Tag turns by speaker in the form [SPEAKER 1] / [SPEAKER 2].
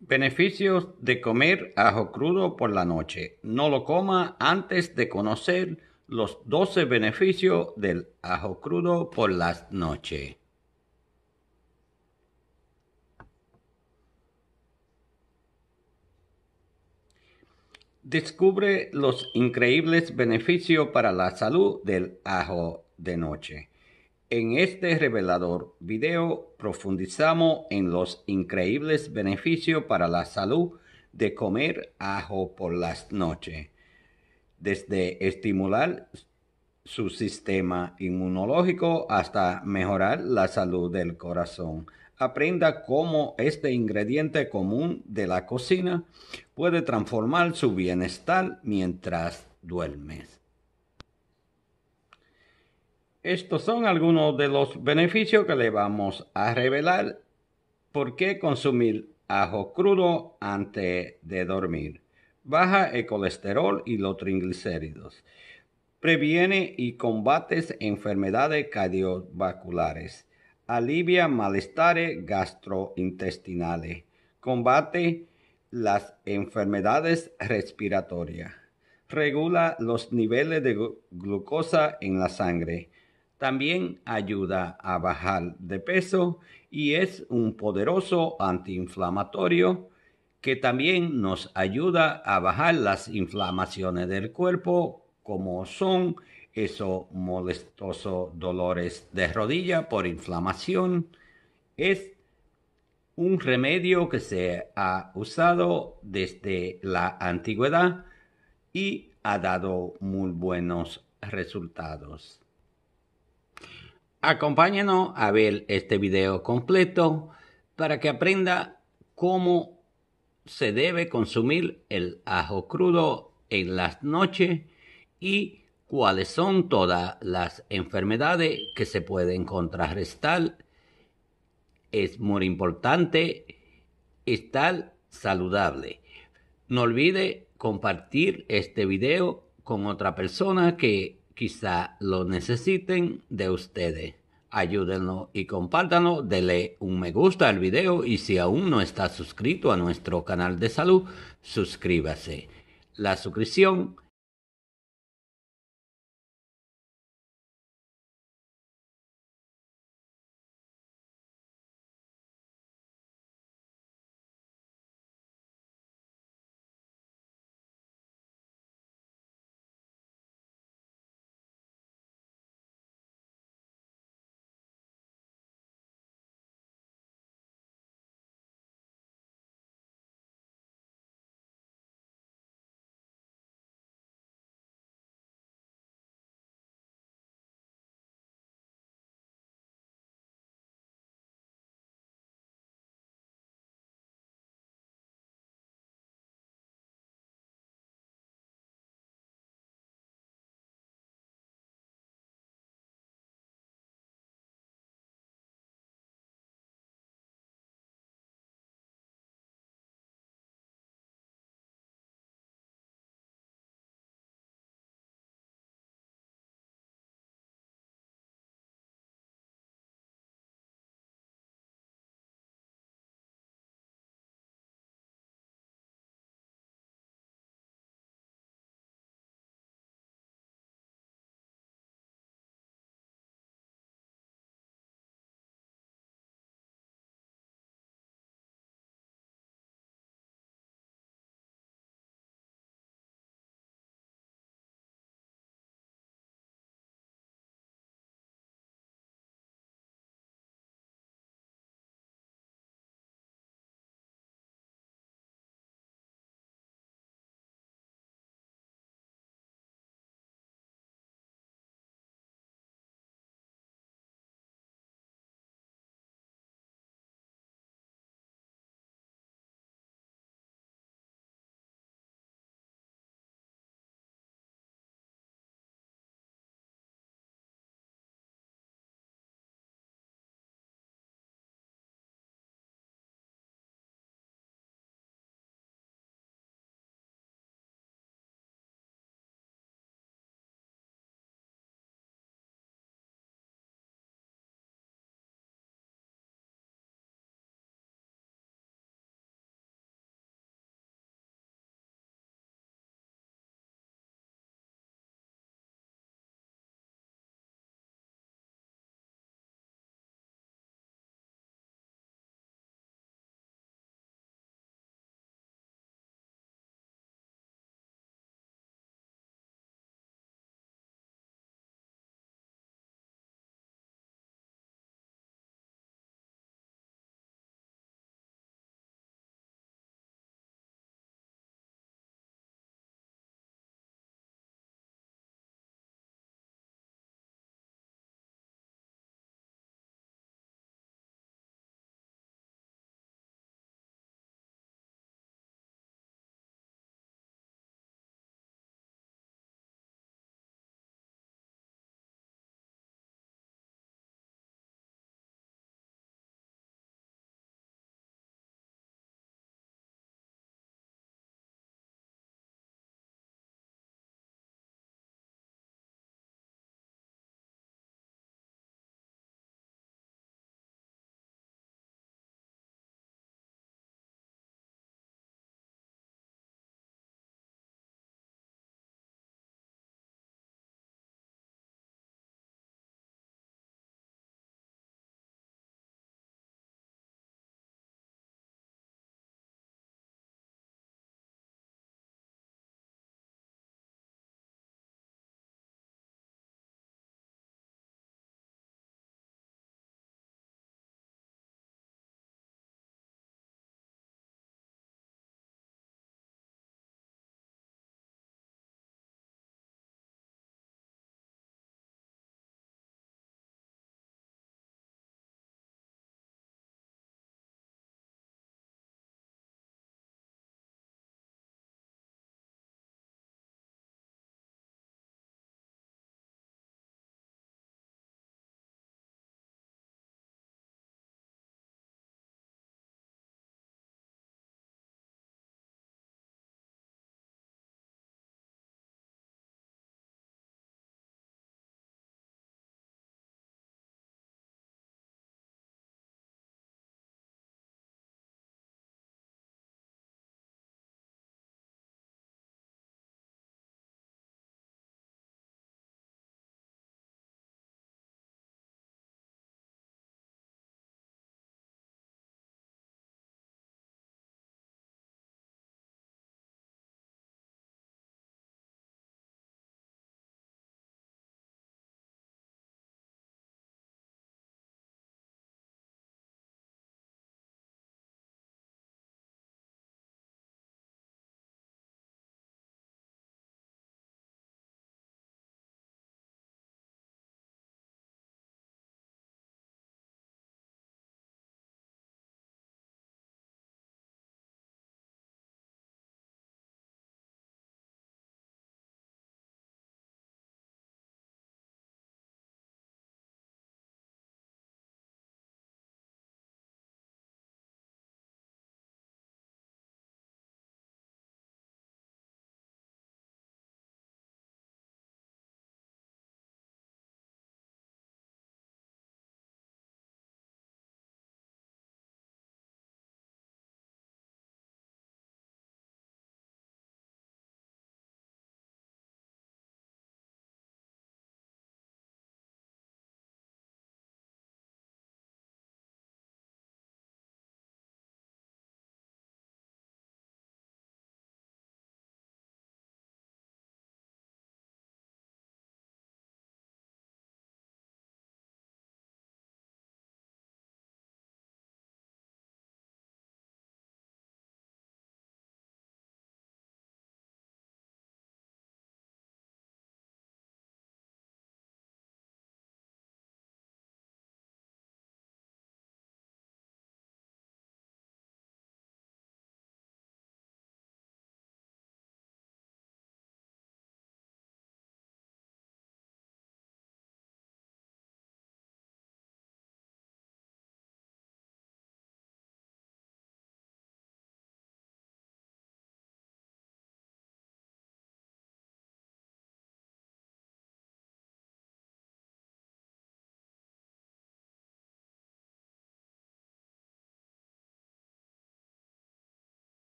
[SPEAKER 1] Beneficios de comer ajo crudo por la noche. No lo coma antes de conocer los 12 beneficios del ajo crudo por la noche. Descubre los increíbles beneficios para la salud del ajo de noche. En este revelador video profundizamos en los increíbles beneficios para la salud de comer ajo por las noches, desde estimular su sistema inmunológico hasta mejorar la salud del corazón. Aprenda cómo este ingrediente común de la cocina puede transformar su bienestar mientras duermes. Estos son algunos de los beneficios que le vamos a revelar. ¿Por qué consumir ajo crudo antes de dormir? Baja el colesterol y los triglicéridos. Previene y combate enfermedades cardiovasculares. Alivia malestares gastrointestinales. Combate las enfermedades respiratorias. Regula los niveles de glucosa en la sangre también ayuda a bajar de peso y es un poderoso antiinflamatorio que también nos ayuda a bajar las inflamaciones del cuerpo como son esos molestosos dolores de rodilla por inflamación. Es un remedio que se ha usado desde la antigüedad y ha dado muy buenos resultados. Acompáñenos a ver este video completo para que aprenda cómo se debe consumir el ajo crudo en las noches y cuáles son todas las enfermedades que se pueden contrarrestar. Es muy importante estar saludable. No olvide compartir este video con otra persona que quizá lo necesiten de ustedes. Ayúdenlo y compártanlo, denle un me gusta al video y si aún no está suscrito a nuestro canal de salud, suscríbase. La suscripción